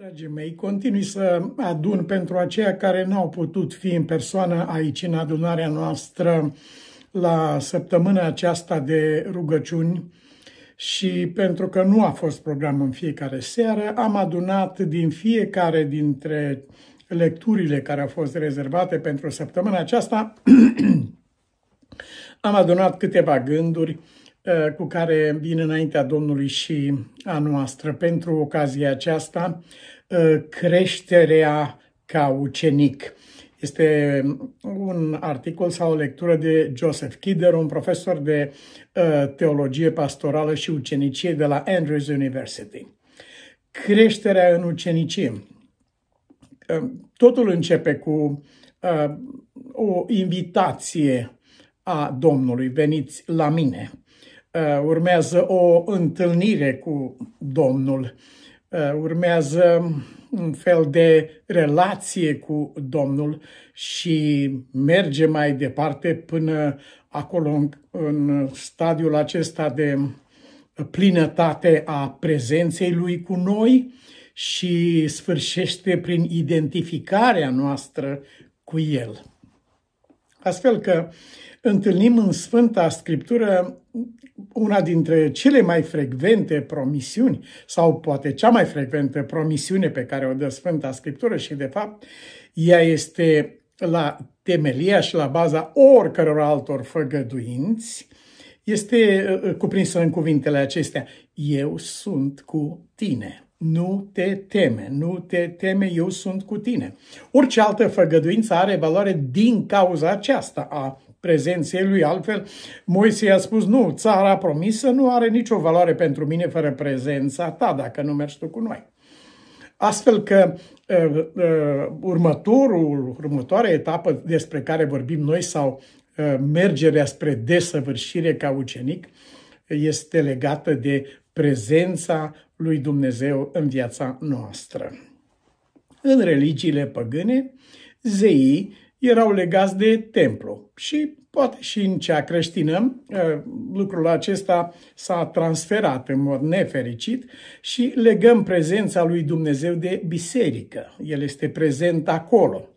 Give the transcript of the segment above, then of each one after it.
Dragii mei, continui să adun pentru aceia care n-au putut fi în persoană aici în adunarea noastră la săptămâna aceasta de rugăciuni și pentru că nu a fost program în fiecare seară, am adunat din fiecare dintre lecturile care au fost rezervate pentru săptămâna aceasta, am adunat câteva gânduri Eh, cu care vin înaintea Domnului și a noastră. Pentru ocazia aceasta, eh, creșterea ca ucenic. Este un articol sau o lectură de Joseph Kidder, un profesor de eh, teologie pastorală și ucenicie de la Andrews University. Creșterea în ucenicie. Totul începe cu o invitație a Domnului, veniți la mine. Eh, urmează o întâlnire cu Domnul, eh, urmează mm, un fel de relație cu Domnul și merge mai departe până acolo în stadiul acesta de plinătate a prezenței lui cu noi și sfârșește prin identificarea noastră cu el. Astfel că întâlnim în Sfânta Scriptură una dintre cele mai frecvente promisiuni, sau poate cea mai frecventă promisiune pe care o dă Sfânta Scriptură și, de fapt, ea este la temelia și la baza oricăror altor făgăduinți, este uh, cuprinsă în cuvintele acestea. Eu sunt cu tine. Nu te teme, nu te teme, eu sunt cu tine. Orice altă făgăduință are valoare din cauza aceasta a prezenței lui. Altfel, Moise i-a spus, nu, țara promisă nu are nicio valoare pentru mine fără prezența ta, dacă nu mergi tu cu noi. Astfel că uh, uh, următorul, următoarea etapă despre care vorbim noi sau uh, mergerea spre desăvârșire ca ucenic este legată de prezența lui Dumnezeu în viața noastră. În religiile păgâne, zeii erau legați de templu și poate și în cea creștină uh, lucrul acesta s-a transferat în mod nefericit și legăm prezența lui Dumnezeu de biserică. El este prezent acolo.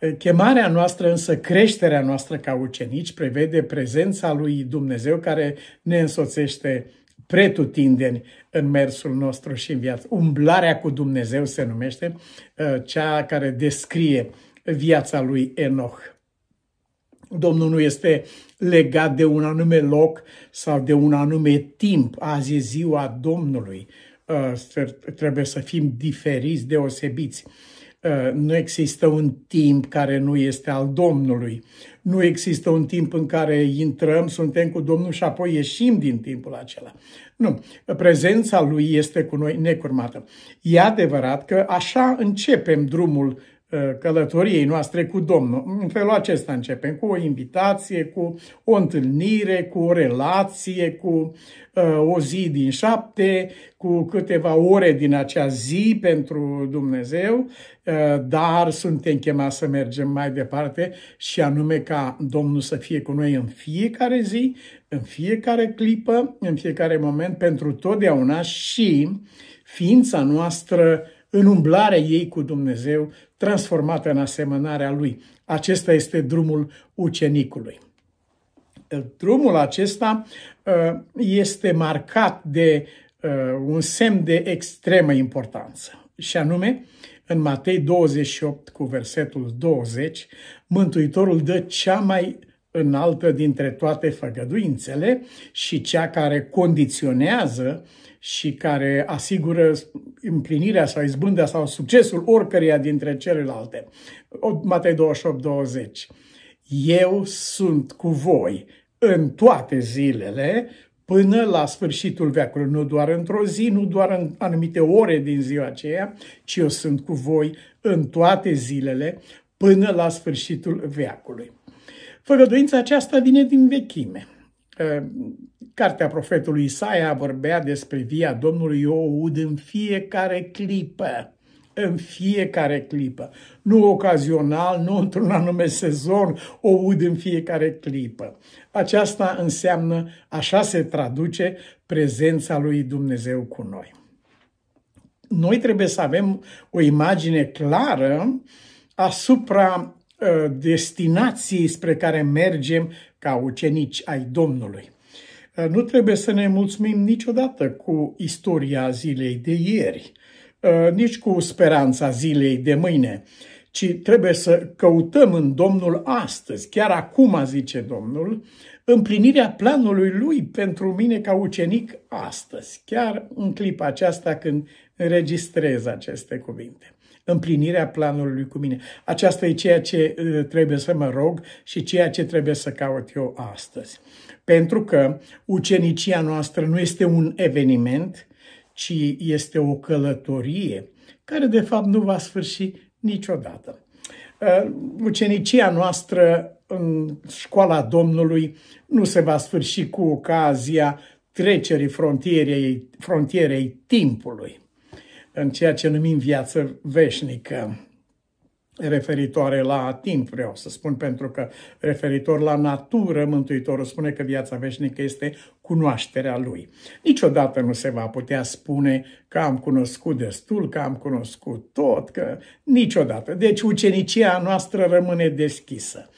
Uh, chemarea noastră, însă creșterea noastră ca ucenici prevede prezența lui Dumnezeu care ne însoțește pretutindeni în mersul nostru și în viață. Umblarea cu Dumnezeu se numește uh, cea care descrie viața lui Enoch. Domnul nu este legat de un anume loc sau de un anume timp. Azi e ziua Domnului. Uh, trebuie să fim diferiți, deosebiți. Uh, nu există un timp care nu este al Domnului. Nu există un timp în care intrăm, suntem cu Domnul și apoi ieșim din timpul acela. Nu. Prezența Lui este cu noi necurmată. E adevărat că așa începem drumul Uh, călătoriei noastre cu Domnul. În felul acesta începem, cu o invitație, cu o întâlnire, cu o relație, cu uh, o zi din șapte, cu câteva ore din acea zi pentru Dumnezeu, uh, dar suntem chemați să mergem mai departe și anume ca Domnul să fie cu noi în fiecare zi, în fiecare clipă, în fiecare moment, pentru totdeauna și ființa noastră în umblarea ei cu Dumnezeu, transformată în asemănarea lui. Acesta este drumul ucenicului. Eh, drumul acesta eh, este marcat de eh, un semn de extremă importanță, și anume, în Matei 28 cu versetul 20, Mântuitorul dă cea mai înaltă dintre toate făgăduințele și cea care condiționează și care asigură împlinirea sau izbândea sau succesul oricăreia dintre celelalte. Matei 28, 20. Eu sunt cu voi în toate zilele până la sfârșitul veacului, nu doar într-o zi, nu doar în anumite ore din ziua aceea, ci eu sunt cu voi în toate zilele până la sfârșitul veacului. Făgăduința aceasta vine din vechime. Ă, cartea profetului Isaia vorbea despre via Domnului, eu o în fiecare clipă în fiecare clipă. Nu ocazional, nu într-un anume sezon, o ud în fiecare clipă. Aceasta înseamnă, așa se traduce, prezența lui Dumnezeu cu noi. Noi trebuie să avem o imagine clară asupra Uh, destinații spre care mergem ca ucenici ai Domnului. Uh, nu trebuie să ne mulțumim niciodată cu istoria zilei de ieri, uh, nici cu speranța zilei de mâine, ci trebuie să căutăm în Domnul astăzi, chiar acum, zice Domnul, împlinirea planului Lui pentru mine ca ucenic astăzi, chiar în clipa aceasta când înregistrez aceste cuvinte împlinirea planului cu mine. Aceasta e ceea ce uh, trebuie să mă rog și ceea ce trebuie să caut eu astăzi. Pentru că ucenicia noastră nu este un eveniment, ci este o călătorie care de fapt nu va sfârși niciodată. Uh, ucenicia noastră în școala Domnului nu se va sfârși cu ocazia trecerii frontierei, frontierei timpului în ceea ce numim viață veșnică referitoare la timp, vreau să spun, pentru că referitor la natură, Mântuitorul spune că viața veșnică este cunoașterea Lui. Niciodată nu se va putea spune că am cunoscut destul, că am cunoscut tot, că niciodată. Deci ucenicia noastră rămâne deschisă.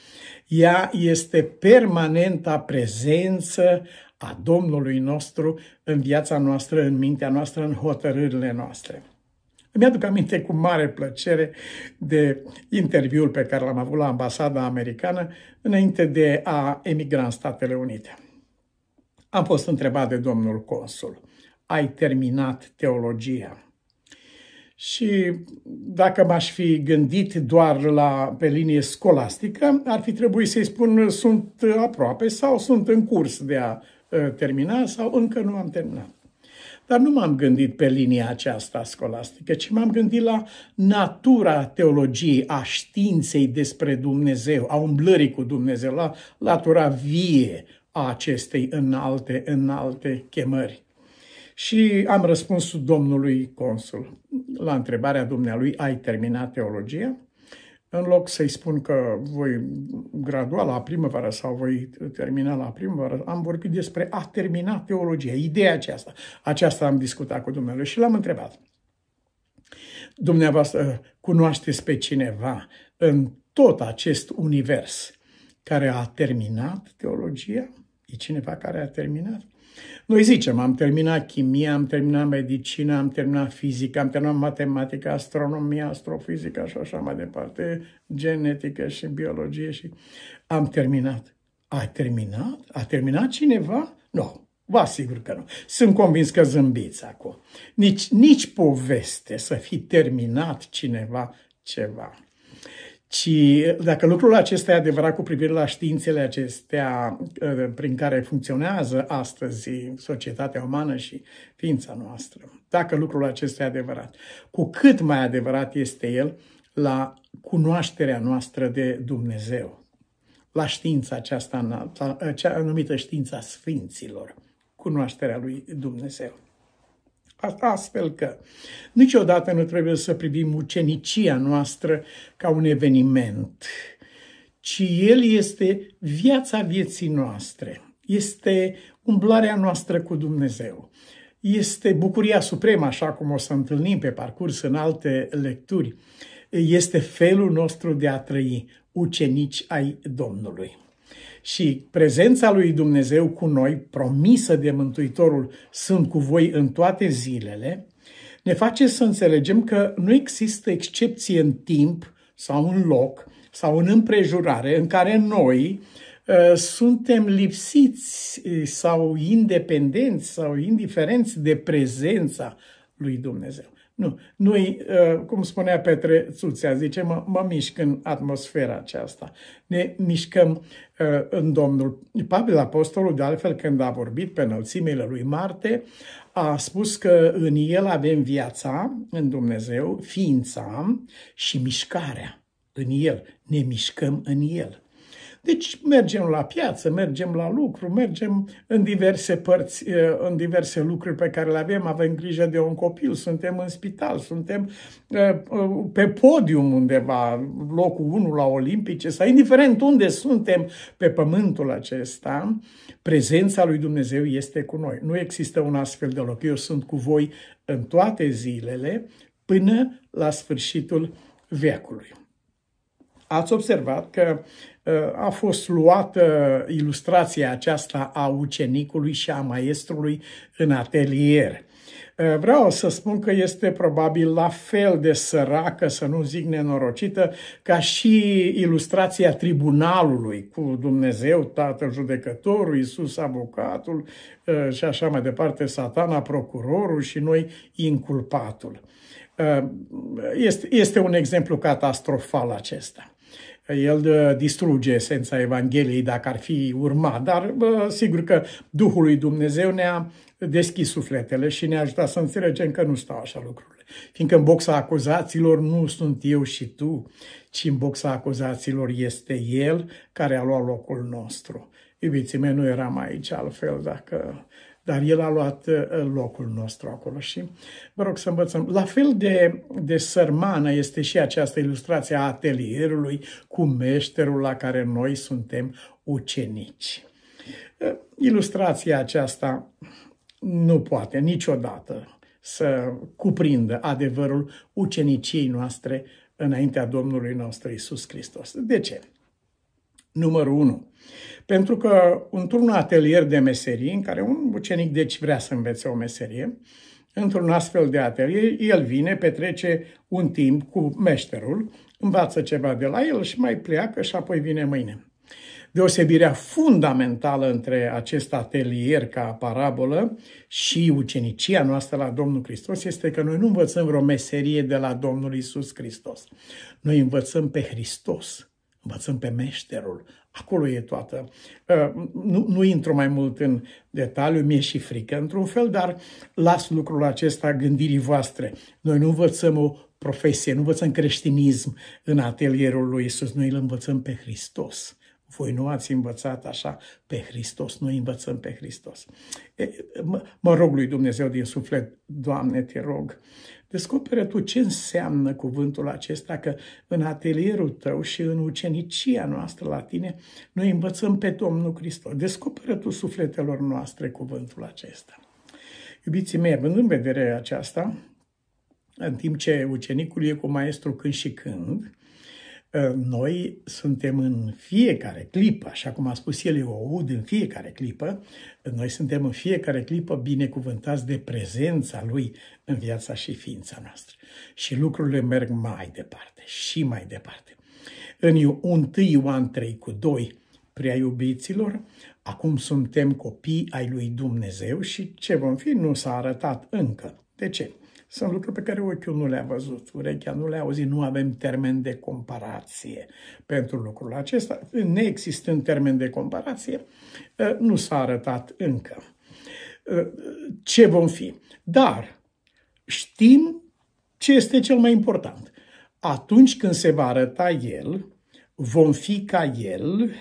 Ea este permanenta prezență a Domnului nostru în viața noastră, în mintea noastră, în hotărârile noastre. Îmi aduc aminte cu mare plăcere de interviul pe care l-am avut la ambasada americană înainte de a emigra în Statele Unite. Am fost întrebat de domnul consul, ai terminat teologia? Și dacă m-aș fi gândit doar la, pe linie scolastică, ar fi trebuit să-i spun sunt aproape sau sunt în curs de a ă, termina sau încă nu am terminat. Dar nu m-am gândit pe linia aceasta scolastică, ci m-am gândit la natura teologiei, a științei despre Dumnezeu, a umblării cu Dumnezeu, la latura vie a acestei înalte, înalte chemări. Și am răspunsul domnului consul la întrebarea dumnealui, ai terminat teologia? în loc să-i spun că voi gradua la primăvară sau voi termina la primăvară, am vorbit despre a termina teologia, ideea aceasta. Aceasta am discutat cu Dumnezeu și l-am întrebat. Dumneavoastră cunoașteți pe cineva în tot acest univers care a terminat teologia? E cineva care a terminat? Noi zicem, am terminat chimia, am terminat medicina, am terminat fizică, am terminat matematica, astronomia, astrofizica și așa mai departe, genetică și biologie și am terminat. a terminat? A terminat cineva? Nu. Vă asigur că nu. Sunt convins că zâmbiți acum. Nici, nici poveste să fi terminat cineva ceva ci dacă lucrul acesta e adevărat cu privire la științele acestea uh, prin care funcționează astăzi societatea umană și ființa noastră, dacă lucrul acesta e adevărat, cu cât mai adevărat este el la cunoașterea noastră de Dumnezeu, la știința aceasta, uh, cea numită știința Sfinților, cunoașterea lui Dumnezeu. Astfel că niciodată nu trebuie să privim ucenicia noastră ca un eveniment, ci el este viața vieții noastre, este umblarea noastră cu Dumnezeu este bucuria supremă, așa cum o să întâlnim pe parcurs în alte lecturi. Este felul nostru de a trăi, ucenici ai Domnului. Și prezența lui Dumnezeu cu noi, promisă de Mântuitorul, sunt cu voi în toate zilele, ne face să înțelegem că nu există excepție în timp sau în loc sau în împrejurare în care noi uh, suntem lipsiți ă, sau independenți sau indiferenți de prezența lui Dumnezeu. Nu, nu ă, cum spunea Petre Țuțea, zice, mă, mă mișc în atmosfera aceasta. Ne mișcăm ă, în Domnul. Pavel Apostolul, de altfel, când a vorbit pe înălțimile lui Marte, a spus că în el avem viața, în Dumnezeu, ființa și mișcarea în el. Ne mișcăm în el. Deci mergem la piață, mergem la lucru, mergem în diverse părți, eh, în diverse lucruri pe care le avem, avem grijă de un copil, suntem în spital, suntem eh, eh, pe podium undeva, locul 1 la olimpice sau indiferent unde suntem pe pământul acesta, prezența lui Dumnezeu este cu noi. Nu există un astfel de loc. Eu sunt cu voi în toate zilele până la sfârșitul veacului. Ați observat că uh, a fost luată ilustrația aceasta a ucenicului și a maestrului în atelier. Uh, vreau să spun că este probabil la fel de săracă, să nu zic nenorocită, ca și ilustrația tribunalului cu Dumnezeu, Tatăl Judecătorul, Isus Avocatul uh, și așa mai departe, Satana Procurorul și noi inculpatul. este un exemplu catastrofal acesta el uh, distruge esența Evangheliei dacă ar fi urmat, dar sigur că Duhul lui Dumnezeu ne-a deschis sufletele și ne-a ajutat să înțelegem că nu stau așa lucrurile. Fiindcă în boxa acuzaților nu sunt eu și tu, ci în boxa acuzaților este El care a luat locul nostru. Iubiții mei, nu eram aici altfel dacă dar el a luat uh, locul nostru acolo și vă rog să învățăm. La fel de, de sărmană este și această ilustrație a atelierului cu meșterul la care noi suntem ucenici. Uh, ilustrația aceasta nu poate niciodată să cuprindă adevărul uceniciei noastre înaintea Domnului nostru Isus Hristos. De ce? numărul 1. Pentru că într-un atelier de meserie, în care un ucenic deci vrea să învețe o meserie, într-un astfel de atelier, el vine, petrece un timp cu meșterul, învață ceva de la el și mai pleacă și apoi vine mâine. Deosebirea fundamentală între acest atelier ca parabolă și ucenicia noastră la Domnul Hristos este că noi nu învățăm vreo meserie de la Domnul Isus Hristos. Noi învățăm pe Hristos Învățăm pe meșterul. Acolo e toată. Uh, nu, nu intru mai mult în detaliu, mi-e și frică într-un fel, dar las lucrul acesta gândirii voastre. Noi nu învățăm o profesie, nu învățăm creștinism în atelierul lui Isus, noi îl învățăm pe Hristos voi nu ați învățat așa pe Hristos, noi învățăm pe Hristos. E, mă, mă rog lui Dumnezeu din suflet, Doamne, te rog, descoperă tu ce înseamnă cuvântul acesta, că în atelierul tău și în ucenicia noastră la tine, noi învățăm pe Domnul Hristos. Descoperă tu sufletelor noastre cuvântul acesta. Iubiții mei, având în vedere aceasta, în timp ce ucenicul e cu maestru când și când, Ă, noi suntem în fiecare clipă, așa cum a spus el, eu o aud în fiecare clipă, noi suntem în fiecare clipă binecuvântați de prezența Lui în viața și ființa noastră. Și lucrurile merg mai departe și mai departe. În 1 Ioan 3 cu 2, prea iubiților, acum suntem copii ai lui Dumnezeu și ce vom fi nu s-a arătat încă. De ce? Sunt lucruri pe care ochiul nu le-a văzut, urechea nu le-a auzit, nu avem termen de comparație pentru lucrul acesta. Neexistând termen de comparație, eh, nu s-a arătat încă eh, ce vom fi. Dar știm ce este cel mai important. Atunci când se va arăta El, vom fi ca El,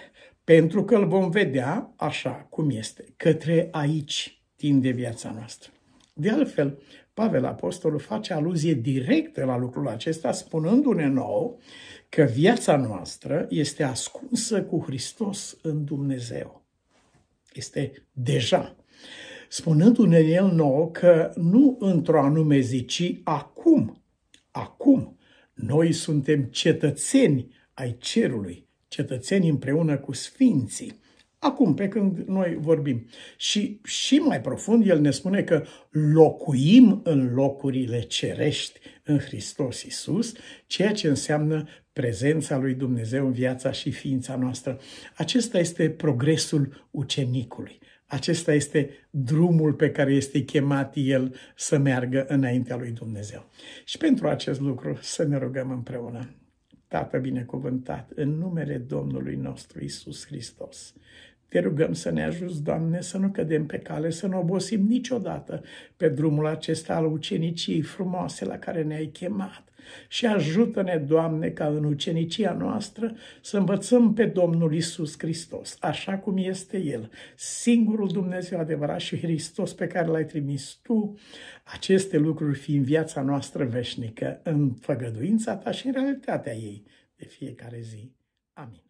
pentru că îl vom vedea așa cum este. Către aici de viața noastră. De altfel, Pavel Apostolul face aluzie directă la lucrul acesta, spunându-ne nou că viața noastră este ascunsă cu Hristos în Dumnezeu. Este deja. Spunându-ne el nou că nu într-o anume zi, ci acum, acum, noi suntem cetățeni ai cerului, cetățeni împreună cu sfinții acum, pe când noi vorbim. Și, și mai profund, el ne spune că locuim în locurile cerești în Hristos Iisus, ceea ce înseamnă prezența lui Dumnezeu în viața și ființa noastră. Acesta este progresul ucenicului. Acesta este drumul pe care este chemat el să meargă înaintea lui Dumnezeu. Și pentru acest lucru să ne rugăm împreună. Tată binecuvântat, în numele Domnului nostru Isus Hristos, te rugăm să ne ajuți, Doamne, să nu cădem pe cale, să nu obosim niciodată pe drumul acesta al ucenicii frumoase la care ne-ai chemat. Și ajută-ne, Doamne, ca în ucenicia noastră să învățăm pe Domnul Isus Hristos, așa cum este El, singurul Dumnezeu adevărat și Hristos pe care l-ai trimis Tu, aceste lucruri fiind viața noastră veșnică, în făgăduința Ta și în realitatea ei de fiecare zi. Amin.